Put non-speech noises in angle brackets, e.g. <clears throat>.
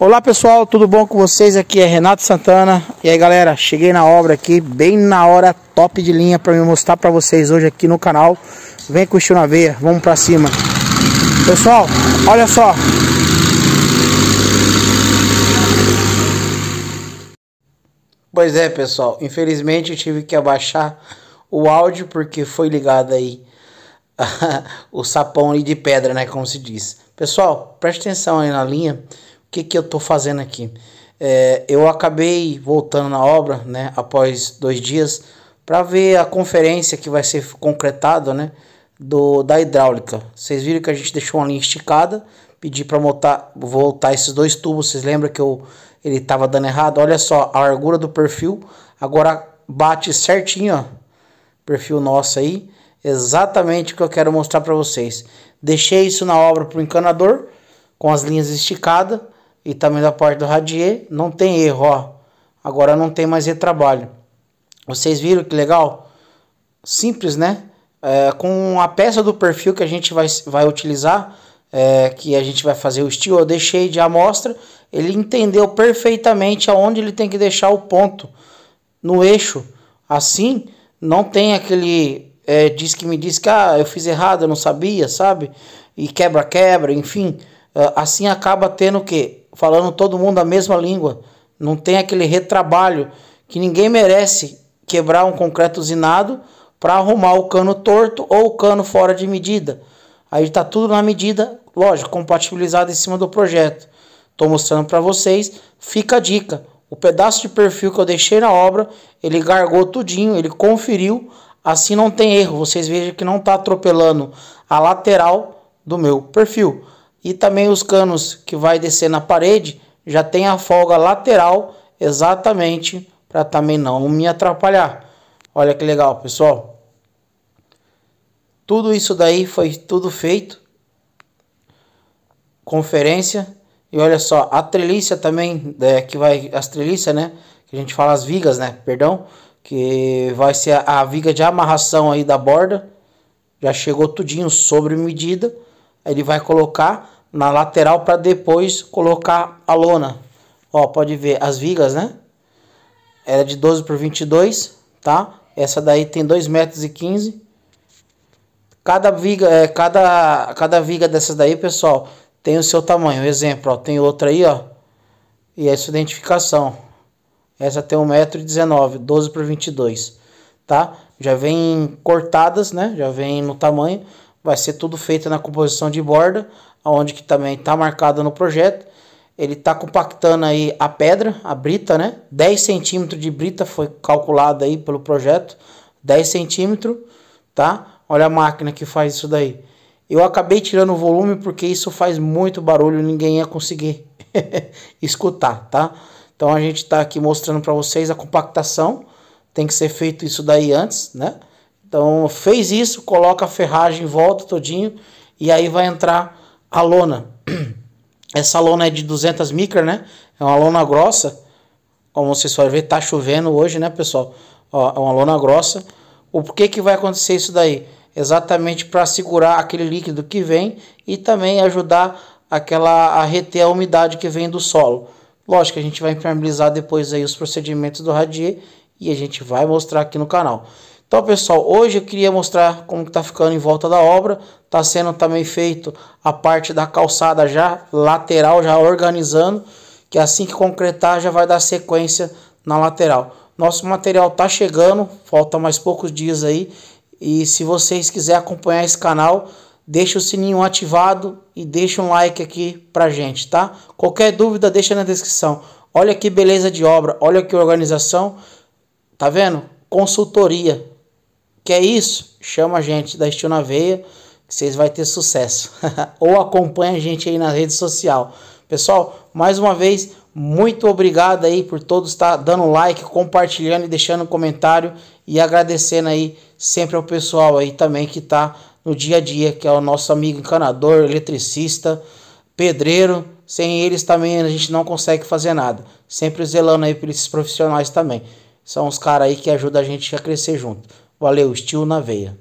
Olá pessoal, tudo bom com vocês? Aqui é Renato Santana. E aí galera, cheguei na obra aqui, bem na hora top de linha para mostrar para vocês hoje aqui no canal. Vem com o estilo na veia, vamos para cima. Pessoal, olha só. Pois é pessoal, infelizmente eu tive que abaixar o áudio porque foi ligado aí <laughs> o sapão de pedra, né, como se diz. Pessoal, preste atenção aí na linha que, que eu estou fazendo aqui? É, eu acabei voltando na obra, né, após dois dias, para ver a conferência que vai ser concretada, né, do, da hidráulica. Vocês viram que a gente deixou uma linha esticada, pedi para voltar, voltar esses dois tubos, vocês lembram que eu, ele estava dando errado? Olha só, a largura do perfil agora bate certinho, ó, perfil nosso aí, exatamente o que eu quero mostrar para vocês. Deixei isso na obra para o encanador, com as linhas esticadas, e também tá da parte do Radier, não tem erro, ó. Agora não tem mais retrabalho. Vocês viram que legal? Simples, né? É, com a peça do perfil que a gente vai, vai utilizar, é, que a gente vai fazer o estilo. eu deixei de amostra, ele entendeu perfeitamente aonde ele tem que deixar o ponto no eixo. Assim, não tem aquele é, diz que me diz que ah, eu fiz errado, eu não sabia, sabe? E quebra-quebra, enfim. É, assim acaba tendo o que? falando todo mundo a mesma língua. Não tem aquele retrabalho que ninguém merece quebrar um concreto usinado para arrumar o cano torto ou o cano fora de medida. Aí está tudo na medida, lógico, compatibilizado em cima do projeto. Estou mostrando para vocês, fica a dica. O pedaço de perfil que eu deixei na obra, ele gargou tudinho, ele conferiu, assim não tem erro. Vocês vejam que não está atropelando a lateral do meu perfil e também os canos que vai descer na parede já tem a folga lateral exatamente para também não me atrapalhar. Olha que legal, pessoal. Tudo isso daí foi tudo feito. Conferência e olha só, a treliça também, é, que vai as treliças, né? Que a gente fala as vigas, né? Perdão, que vai ser a, a viga de amarração aí da borda. Já chegou tudinho sobre medida ele vai colocar na lateral para depois colocar a lona. Ó, pode ver as vigas, né? Era de 12 por 22, tá? Essa daí tem 2,15 metros e Cada viga, é, cada, cada viga dessas daí, pessoal, tem o seu tamanho. Exemplo, ó, tem outra aí, ó. E essa é identificação. Essa tem 1,19m, 12 por 22, tá? Já vem cortadas, né? Já vem no tamanho vai ser tudo feito na composição de borda, onde que também está marcada no projeto. Ele está compactando aí a pedra, a brita, né? 10 centímetros de brita foi calculado aí pelo projeto, 10 centímetros, tá? Olha a máquina que faz isso daí. Eu acabei tirando o volume porque isso faz muito barulho, ninguém ia conseguir <laughs> escutar, tá? Então a gente está aqui mostrando para vocês a compactação. Tem que ser feito isso daí antes, né? Então fez isso, coloca a ferragem em volta todinho e aí vai entrar a lona. <clears throat> Essa lona é de 200 micra, né? É uma lona grossa. Como vocês podem ver, tá chovendo hoje, né, pessoal? Ó, é uma lona grossa. O porquê que vai acontecer isso daí? Exatamente para segurar aquele líquido que vem e também ajudar aquela a reter a umidade que vem do solo. Lógico, que a gente vai impermeabilizar depois aí os procedimentos do radier e a gente vai mostrar aqui no canal. Então, pessoal, hoje eu queria mostrar como está ficando em volta da obra. Está sendo também feito a parte da calçada já lateral, já organizando, que assim que concretar já vai dar sequência na lateral. Nosso material está chegando, falta mais poucos dias aí. E se vocês quiserem acompanhar esse canal, deixa o sininho ativado e deixa um like aqui pra gente, tá? Qualquer dúvida deixa na descrição. Olha que beleza de obra, olha que organização. Tá vendo? Consultoria é isso? Chama a gente da Estilo na Veia, que vocês vão ter sucesso. <laughs> Ou acompanha a gente aí na rede social. Pessoal, mais uma vez, muito obrigado aí por todos estar tá dando like, compartilhando e deixando um comentário e agradecendo aí sempre ao pessoal aí também que está no dia a dia, que é o nosso amigo encanador, eletricista, pedreiro. Sem eles também a gente não consegue fazer nada. Sempre zelando aí por esses profissionais também. São os caras aí que ajudam a gente a crescer junto. Valeu, estilo na veia.